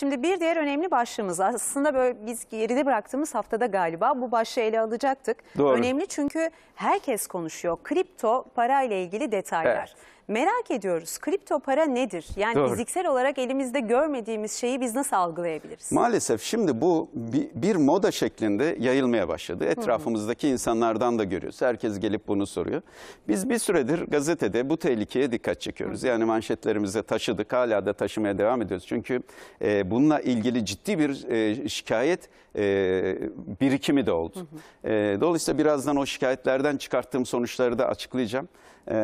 Şimdi bir diğer önemli başlığımız aslında böyle biz geride bıraktığımız haftada galiba bu başlığı ele alacaktık. Doğru. Önemli çünkü herkes konuşuyor. Kripto parayla ilgili detaylar. Evet. Merak ediyoruz kripto para nedir? Yani Doğru. fiziksel olarak elimizde görmediğimiz şeyi biz nasıl algılayabiliriz? Maalesef şimdi bu bir, bir moda şeklinde yayılmaya başladı. Etrafımızdaki Hı -hı. insanlardan da görüyoruz. Herkes gelip bunu soruyor. Biz bir süredir gazetede bu tehlikeye dikkat çekiyoruz. Hı -hı. Yani manşetlerimize taşıdık hala da taşımaya devam ediyoruz. Çünkü e, bununla ilgili ciddi bir e, şikayet e, birikimi de oldu. E, dolayısıyla birazdan o şikayetlerden çıkarttığım sonuçları da açıklayacağım. E,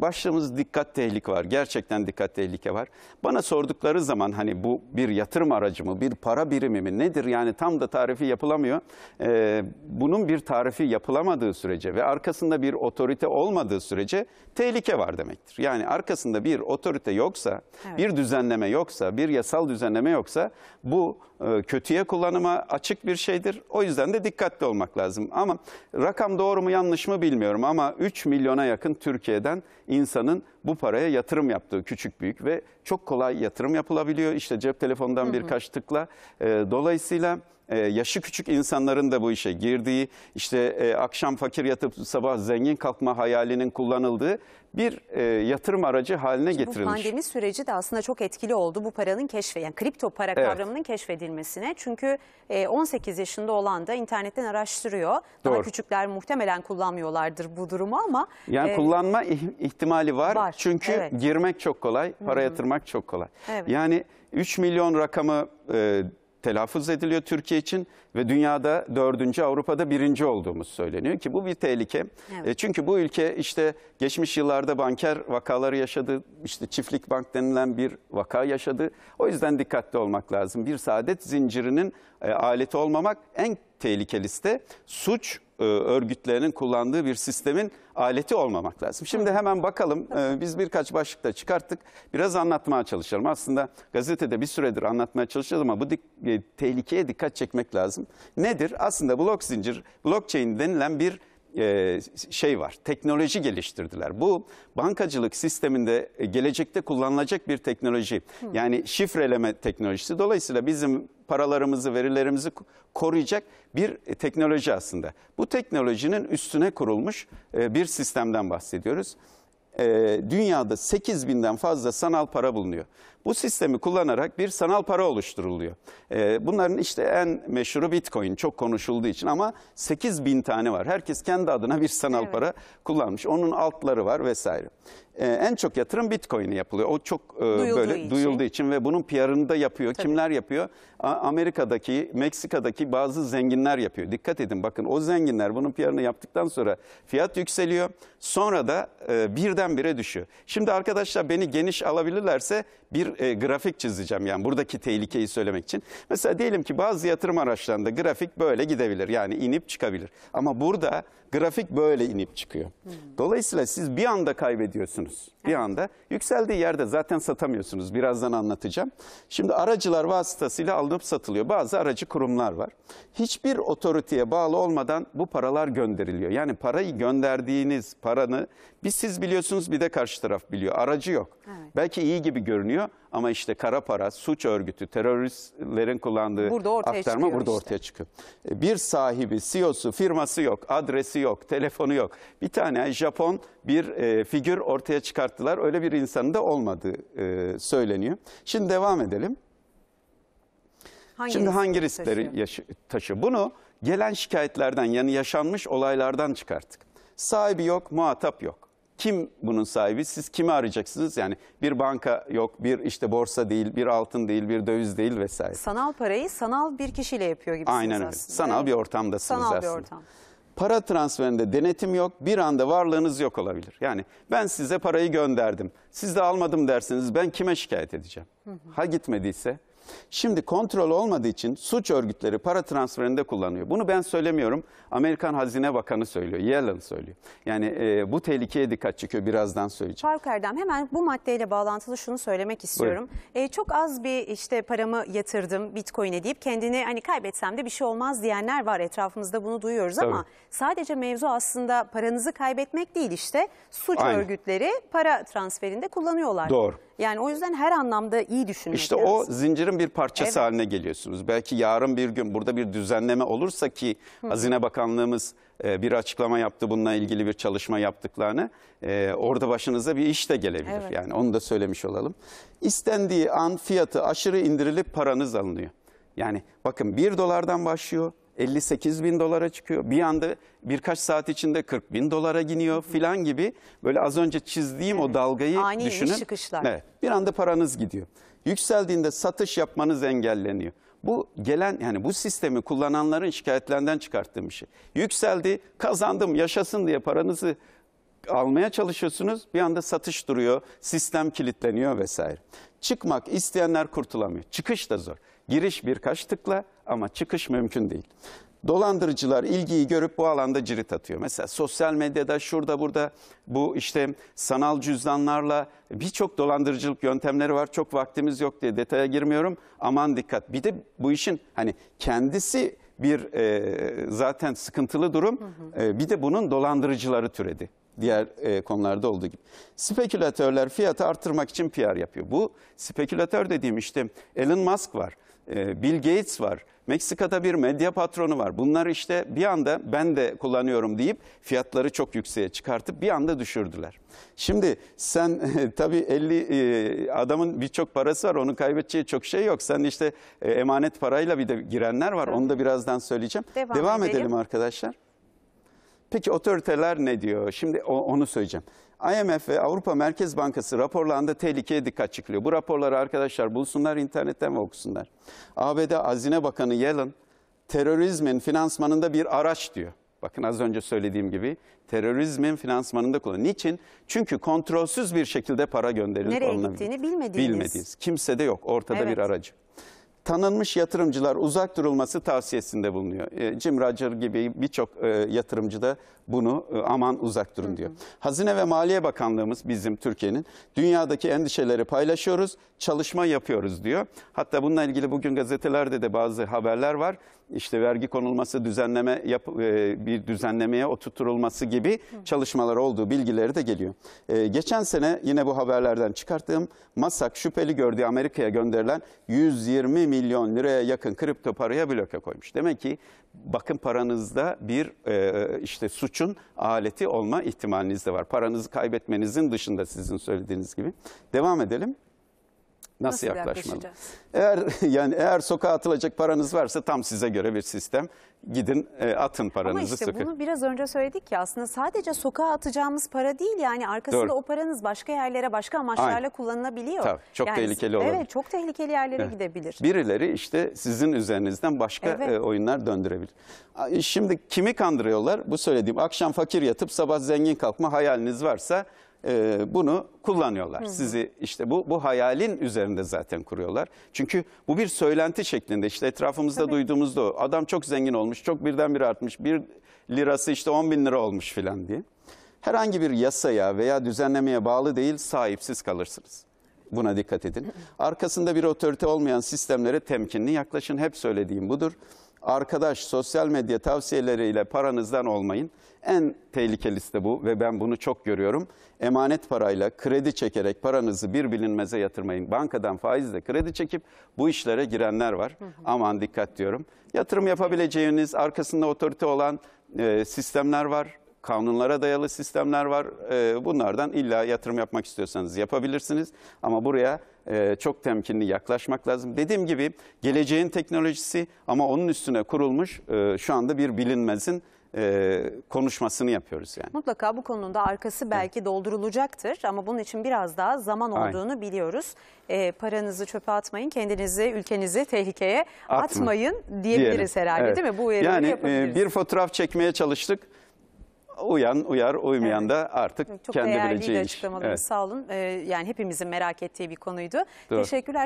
başlığımız dikkat dikkat tehlike var. Gerçekten dikkat tehlike var. Bana sordukları zaman hani bu bir yatırım aracı mı, bir para birimi mi nedir? Yani tam da tarifi yapılamıyor. Ee, bunun bir tarifi yapılamadığı sürece ve arkasında bir otorite olmadığı sürece tehlike var demektir. Yani arkasında bir otorite yoksa, evet. bir düzenleme yoksa, bir yasal düzenleme yoksa bu e, kötüye kullanıma açık bir şeydir. O yüzden de dikkatli olmak lazım. Ama rakam doğru mu yanlış mı bilmiyorum ama 3 milyona yakın Türkiye'den insanın bu paraya yatırım yaptığı küçük büyük ve çok kolay yatırım yapılabiliyor. İşte cep telefonundan birkaç tıkla. E, dolayısıyla ee, yaşı küçük insanların da bu işe girdiği, işte e, akşam fakir yatıp sabah zengin kalkma hayalinin kullanıldığı bir e, yatırım aracı haline Şimdi getirilmiş. Bu pandemi süreci de aslında çok etkili oldu bu paranın keşfe, yani kripto para evet. kavramının keşfedilmesine. Çünkü 18 e, yaşında olan da internetten araştırıyor. Daha Doğru. küçükler muhtemelen kullanmıyorlardır bu durumu ama. Yani e, kullanma ihtimali var. var. Çünkü evet. girmek çok kolay, para hmm. yatırmak çok kolay. Evet. Yani 3 milyon rakamı... E, telaffuz ediliyor Türkiye için ve dünyada dördüncü Avrupa'da birinci olduğumuz söyleniyor ki bu bir tehlike. Evet. E, çünkü bu ülke işte geçmiş yıllarda banker vakaları yaşadı, işte çiftlik bank denilen bir vaka yaşadı. O yüzden dikkatli olmak lazım. Bir saadet zincirinin e, aleti olmamak en tehlikelisi de suç e, örgütlerinin kullandığı bir sistemin aleti olmamak lazım. Şimdi hemen bakalım e, biz birkaç başlıkta çıkarttık. Biraz anlatmaya çalışalım. Aslında gazetede bir süredir anlatmaya çalışacağız ama bu dik, e, tehlikeye dikkat çekmek lazım. Nedir? Aslında blok zincir, blockchain denilen bir e, şey var, teknoloji geliştirdiler. Bu bankacılık sisteminde e, gelecekte kullanılacak bir teknoloji. Yani şifreleme teknolojisi. Dolayısıyla bizim paralarımızı, verilerimizi koruyacak bir e, teknoloji aslında. Bu teknolojinin üstüne kurulmuş bir sistemden bahsediyoruz e, dünyada 8 binden fazla sanal para bulunuyor. Bu sistemi kullanarak bir sanal para oluşturuluyor. E, bunların işte en meşhuru Bitcoin çok konuşulduğu için ama 8 bin tane var. Herkes kendi adına bir sanal evet. para kullanmış. Onun altları var vesaire. E, en çok yatırım Bitcoin'e yapılıyor. O çok e, duyulduğu böyle için. duyulduğu için ve bunun PR'ını da yapıyor. Tabii. Kimler yapıyor? A, Amerika'daki, Meksika'daki bazı zenginler yapıyor. Dikkat edin bakın o zenginler bunun PR'ını yaptıktan sonra fiyat yükseliyor. Sonra da e, birden birdenbire düşüyor. Şimdi arkadaşlar beni geniş alabilirlerse bir e, grafik çizeceğim yani buradaki tehlikeyi söylemek için. Mesela diyelim ki bazı yatırım araçlarında grafik böyle gidebilir yani inip çıkabilir. Ama burada grafik böyle inip çıkıyor. Hmm. Dolayısıyla siz bir anda kaybediyorsunuz. Bir anda yükseldiği yerde zaten satamıyorsunuz. Birazdan anlatacağım. Şimdi aracılar vasıtasıyla alınıp satılıyor. Bazı aracı kurumlar var. Hiçbir otoriteye bağlı olmadan bu paralar gönderiliyor. Yani parayı gönderdiğiniz paranı bir siz biliyorsunuz bir de karşı taraf biliyor. Aracı yok. Evet. Belki iyi gibi görünüyor görünüyor. Ama işte kara para, suç örgütü, teröristlerin kullandığı burada aktarma burada işte. ortaya çıkıyor. E, bir sahibi, CEO'su, firması yok, adresi yok, telefonu yok. Bir tane Japon bir e, figür ortaya çıkarttılar. Öyle bir insanın da olmadığı e, söyleniyor. Şimdi devam edelim. Hangi Şimdi hangi riskleri taşıyor? taşıyor? Bunu gelen şikayetlerden yani yaşanmış olaylardan çıkarttık. Sahibi yok, muhatap yok. Kim bunun sahibi? Siz kimi arayacaksınız? Yani bir banka yok, bir işte borsa değil, bir altın değil, bir döviz değil vesaire. Sanal parayı sanal bir kişiyle yapıyor gibisiniz Aynen öyle. aslında. Sanal bir ortamdasınız Sanal aslında. bir ortam. Para transferinde denetim yok, bir anda varlığınız yok olabilir. Yani ben size parayı gönderdim, siz de almadım derseniz ben kime şikayet edeceğim? Ha gitmediyse? Şimdi kontrol olmadığı için suç örgütleri para transferinde kullanıyor. Bunu ben söylemiyorum. Amerikan Hazine Bakanı söylüyor. Yellen söylüyor. Yani e, bu tehlikeye dikkat çekiyor. Birazdan söyleyeceğim. Faruk Erdem hemen bu maddeyle bağlantılı şunu söylemek istiyorum. E, çok az bir işte paramı yatırdım Bitcoin'e deyip kendini hani kaybetsem de bir şey olmaz diyenler var. Etrafımızda bunu duyuyoruz Tabii. ama sadece mevzu aslında paranızı kaybetmek değil işte suç Aynen. örgütleri para transferinde kullanıyorlar. Doğru. Yani o yüzden her anlamda iyi düşünmek İşte o zincirin bir parçası evet. haline geliyorsunuz. Belki yarın bir gün burada bir düzenleme olursa ki Hazine Bakanlığımız e, bir açıklama yaptı bununla ilgili bir çalışma yaptıklarını. E, orada başınıza bir iş de gelebilir. Evet. Yani onu da söylemiş olalım. İstendiği an fiyatı aşırı indirilip paranız alınıyor. Yani bakın 1 dolardan başlıyor. 58 bin dolara çıkıyor. Bir anda birkaç saat içinde 40 bin dolara giniyor filan gibi böyle az önce çizdiğim o dalgayı Ani düşünün. Ani çıkışlar. Evet, bir anda paranız gidiyor. Yükseldiğinde satış yapmanız engelleniyor. Bu gelen yani bu sistemi kullananların şikayetlerinden çıkarttığım bir şey. Yükseldi, kazandım, yaşasın diye paranızı almaya çalışıyorsunuz. Bir anda satış duruyor, sistem kilitleniyor vesaire. Çıkmak isteyenler kurtulamıyor. Çıkış da zor. Giriş birkaç tıkla, ama çıkış mümkün değil. Dolandırıcılar ilgiyi görüp bu alanda cirit atıyor. Mesela sosyal medyada şurada burada bu işte sanal cüzdanlarla birçok dolandırıcılık yöntemleri var. Çok vaktimiz yok diye detaya girmiyorum. Aman dikkat. Bir de bu işin hani kendisi bir e, zaten sıkıntılı durum. Hı hı. E, bir de bunun dolandırıcıları türedi diğer e, konularda olduğu gibi. Spekülatörler fiyatı artırmak için PR yapıyor. Bu spekülatör dediğim işte Elon Musk var, e, Bill Gates var, Meksika'da bir medya patronu var. Bunlar işte bir anda ben de kullanıyorum deyip fiyatları çok yükseğe çıkartıp bir anda düşürdüler. Şimdi sen tabii 50 e, adamın birçok parası var onu kaybedeceği çok şey yok. Sen işte e, emanet parayla bir de girenler var onu da birazdan söyleyeceğim. Devam, Devam edelim arkadaşlar. Peki otoriteler ne diyor? Şimdi onu söyleyeceğim. IMF ve Avrupa Merkez Bankası raporlarında tehlikeye dikkat çekiliyor. Bu raporları arkadaşlar bulsunlar internetten ve okusunlar. ABD Azine Bakanı Yellen terörizmin finansmanında bir araç diyor. Bakın az önce söylediğim gibi terörizmin finansmanında kullanılıyor. Niçin? Çünkü kontrolsüz bir şekilde para gönderilip Nereye alınabilir. gittiğini bilmediğiniz. Bilmediğiniz. Kimsede yok. Ortada evet. bir aracı tanınmış yatırımcılar uzak durulması tavsiyesinde bulunuyor. E, Jim Roger gibi birçok e, yatırımcı da bunu e, aman uzak durun diyor. Hı hı. Hazine ve Maliye Bakanlığımız bizim Türkiye'nin dünyadaki endişeleri paylaşıyoruz, çalışma yapıyoruz diyor. Hatta bununla ilgili bugün gazetelerde de bazı haberler var işte vergi konulması düzenleme yap, e, bir düzenlemeye oturtulması gibi çalışmalar olduğu bilgileri de geliyor. E, geçen sene yine bu haberlerden çıkarttığım Masak şüpheli gördüğü Amerika'ya gönderilen 120 milyon liraya yakın kripto paraya bloke koymuş. Demek ki bakın paranızda bir e, işte suçun aleti olma ihtimaliniz de var. Paranızı kaybetmenizin dışında sizin söylediğiniz gibi. Devam edelim. Nasıl, Nasıl yaklaşmalı? Eğer yani eğer sokağa atılacak paranız varsa tam size göre bir sistem. Gidin e, atın paranızı Ama işte sokağa. bunu biraz önce söyledik ya aslında sadece sokağa atacağımız para değil yani arkasında Doğru. o paranız başka yerlere başka amaçlarla Aynen. kullanılabiliyor. Tabii, çok yani, tehlikeli olabilir. Evet çok tehlikeli yerlere evet. gidebilir. Birileri işte sizin üzerinizden başka evet. e, oyunlar döndürebilir. Şimdi kimi kandırıyorlar? Bu söylediğim akşam fakir yatıp sabah zengin kalkma hayaliniz varsa e, bunu kullanıyorlar. Hı. Sizi işte bu bu hayalin üzerinde zaten kuruyorlar. Çünkü bu bir söylenti şeklinde işte etrafımızda Tabii. duyduğumuzda o. Adam çok zengin olmuş, çok birdenbire artmış, bir lirası işte 10 bin lira olmuş filan diye. Herhangi bir yasaya veya düzenlemeye bağlı değil sahipsiz kalırsınız. Buna dikkat edin. Arkasında bir otorite olmayan sistemlere temkinli yaklaşın. Hep söylediğim budur arkadaş, sosyal medya tavsiyeleriyle paranızdan olmayın. En tehlikelisi de bu ve ben bunu çok görüyorum. Emanet parayla, kredi çekerek paranızı bir bilinmeze yatırmayın. Bankadan faizle kredi çekip bu işlere girenler var. Hı hı. Aman dikkat diyorum. Yatırım yapabileceğiniz, arkasında otorite olan e, sistemler var kanunlara dayalı sistemler var. Ee, bunlardan illa yatırım yapmak istiyorsanız yapabilirsiniz. Ama buraya e, çok temkinli yaklaşmak lazım. Dediğim gibi geleceğin teknolojisi ama onun üstüne kurulmuş e, şu anda bir bilinmezin e, konuşmasını yapıyoruz yani. Mutlaka bu konunun da arkası belki evet. doldurulacaktır ama bunun için biraz daha zaman olduğunu Aynen. biliyoruz. E, paranızı çöpe atmayın, kendinizi, ülkenizi tehlikeye Atma. atmayın diyebiliriz Diyelim. herhalde evet. değil mi? Bu uyarıyı yani, e, yapabiliriz. Yani e, bir fotoğraf çekmeye çalıştık. Uyan uyar, uymayan evet. da artık Çok kendi bileceği iş. açıklamalarınız evet. sağ olun. Ee, yani hepimizin merak ettiği bir konuydu. Doğru. Teşekkürler.